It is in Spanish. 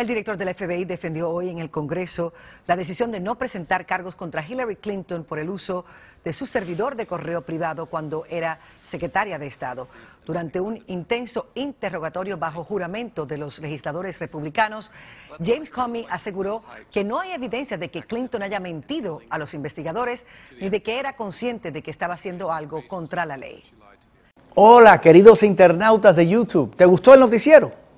El director del FBI defendió hoy en el Congreso la decisión de no presentar cargos contra Hillary Clinton por el uso de su servidor de correo privado cuando era secretaria de Estado. Durante un intenso interrogatorio bajo juramento de los legisladores republicanos, James Comey aseguró que no hay evidencia de que Clinton haya mentido a los investigadores ni de que era consciente de que estaba haciendo algo contra la ley. Hola, queridos internautas de YouTube. ¿Te gustó el noticiero?